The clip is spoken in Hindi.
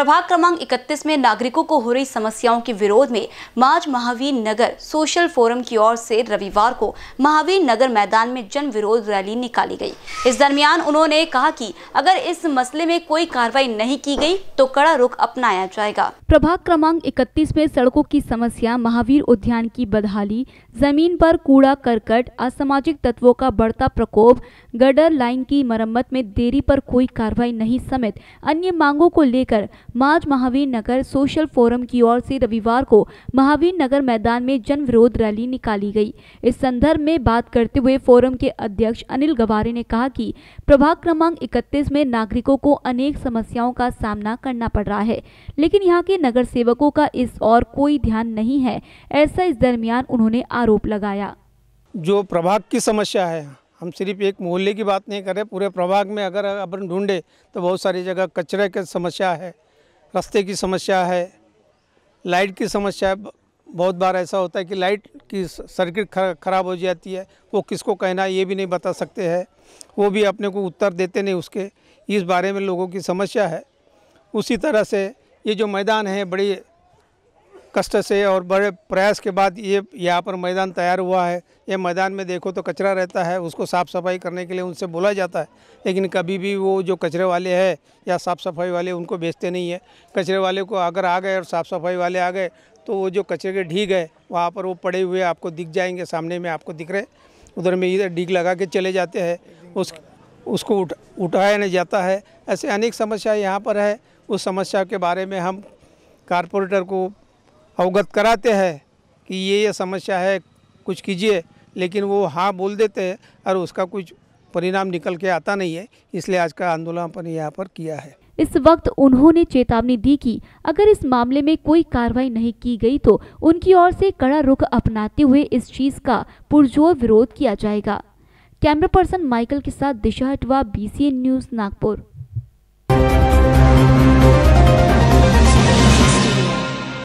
प्रभाग क्रमांक 31 में नागरिकों को हो रही समस्याओं के विरोध में माज महावीर नगर सोशल फोरम की ओर से रविवार को महावीर नगर मैदान में जन विरोध रैली निकाली गई इस दरमियान उन्होंने कहा कि अगर इस मसले में कोई कार्रवाई नहीं की गई तो कड़ा रुख अपनाया जाएगा प्रभाग क्रमांक इकतीस में सड़कों की समस्या महावीर उद्यान की बदहाली जमीन पर कूड़ा करकट असामाजिक तत्वों का बढ़ता प्रकोप गडर लाइन की मरम्मत में देरी पर कोई कार्रवाई नहीं समेत अन्य मांगों को लेकर march Mahavir Nagar social forum की ओर से रविवार को महावीर नगर मैदान में जन विरोध रैली निकाली गई इस संदर्भ में बात करते हुए फोरम के अध्यक्ष अनिल गवारे ने कहा कि प्रभाग क्रमांक 31 में नागरिकों को अनेक समस्याओं का सामना करना पड़ रहा है लेकिन यहाँ के नगर सेवकों का इस और कोई ध्यान नहीं है ऐसा इस दरमियान उन्होंने आरोप लगाया जो प्रभाग की समस्या है हम सिर्फ एक मोहल्ले की बात नहीं कर रहे पूरे प्रभाग में अगर अपन ढूंढे तो बहुत सारी जगह कचरे की समस्या है रास्ते की समस्या है लाइट की समस्या बहुत बार ऐसा होता है कि लाइट की सर्किट ख़राब हो जाती है वो किसको कहना ये भी नहीं बता सकते हैं वो भी अपने को उत्तर देते नहीं उसके इस बारे में लोगों की समस्या है उसी तरह से ये जो मैदान है बड़ी कष्ट से और बड़े प्रयास के बाद ये यहाँ पर मैदान तैयार हुआ है ये मैदान में देखो तो कचरा रहता है उसको साफ़ सफाई करने के लिए उनसे बोला जाता है लेकिन कभी भी वो जो कचरे वाले हैं या साफ़ सफाई वाले उनको बेचते नहीं है कचरे वाले को अगर आ गए और साफ़ सफाई वाले आ गए तो वो जो कचरे के ढीग है वहाँ पर वो पड़े हुए आपको दिख जाएंगे सामने में आपको दिख रहे उधर में इधर ढीग लगा के चले जाते हैं उस उसको उठ उठाया नहीं जाता है ऐसे अनेक समस्या यहाँ पर है उस समस्या के बारे में हम कारपोरेटर को अवगत कराते हैं कि ये ये समस्या है कुछ कीजिए लेकिन वो हाँ बोल देते हैं और उसका कुछ परिणाम निकल के आता नहीं है इसलिए आज का आंदोलन अपन यहाँ पर किया है इस वक्त उन्होंने चेतावनी दी कि अगर इस मामले में कोई कार्रवाई नहीं की गई तो उनकी ओर से कड़ा रुख अपनाते हुए इस चीज़ का पुरजोर विरोध किया जाएगा कैमरा पर्सन माइकल के साथ दिशा हटवा बी न्यूज़ नागपुर